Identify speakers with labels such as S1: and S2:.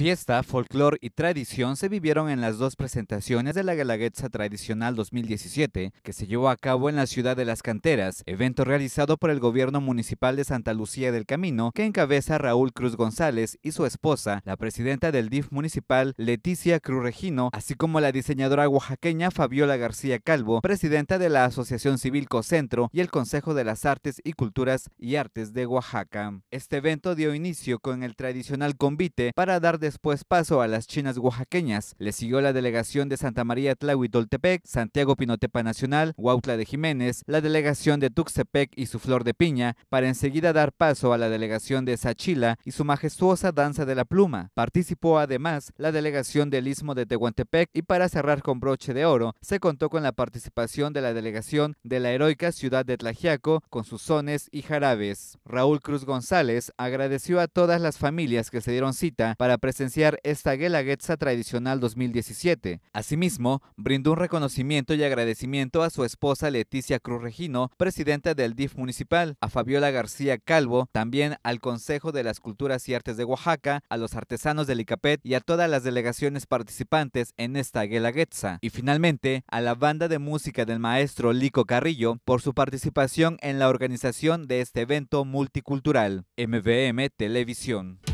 S1: Fiesta, folclore y tradición se vivieron en las dos presentaciones de la Galaguetza Tradicional 2017, que se llevó a cabo en la ciudad de Las Canteras, evento realizado por el gobierno municipal de Santa Lucía del Camino, que encabeza Raúl Cruz González y su esposa, la presidenta del DIF municipal, Leticia Cruz Regino, así como la diseñadora oaxaqueña Fabiola García Calvo, presidenta de la Asociación Civil Cocentro y el Consejo de las Artes y Culturas y Artes de Oaxaca. Este evento dio inicio con el tradicional convite para dar de después paso a las chinas oaxaqueñas. Le siguió la delegación de Santa María Tlahuitoltepec, Santiago Pinotepa Nacional, Huautla de Jiménez, la delegación de Tuxtepec y su flor de piña, para enseguida dar paso a la delegación de Sachila y su majestuosa danza de la pluma. Participó además la delegación del Istmo de Tehuantepec y para cerrar con broche de oro, se contó con la participación de la delegación de la heroica ciudad de Tlajiaco con sus sones y jarabes. Raúl Cruz González agradeció a todas las familias que se dieron cita para presentar presenciar esta Guelaguetza tradicional 2017. Asimismo, brindó un reconocimiento y agradecimiento a su esposa Leticia Cruz Regino, presidenta del DIF municipal, a Fabiola García Calvo, también al Consejo de las Culturas y Artes de Oaxaca, a los artesanos del ICAPET y a todas las delegaciones participantes en esta Guelaguetza. Y finalmente, a la banda de música del maestro Lico Carrillo por su participación en la organización de este evento multicultural. MVM Televisión.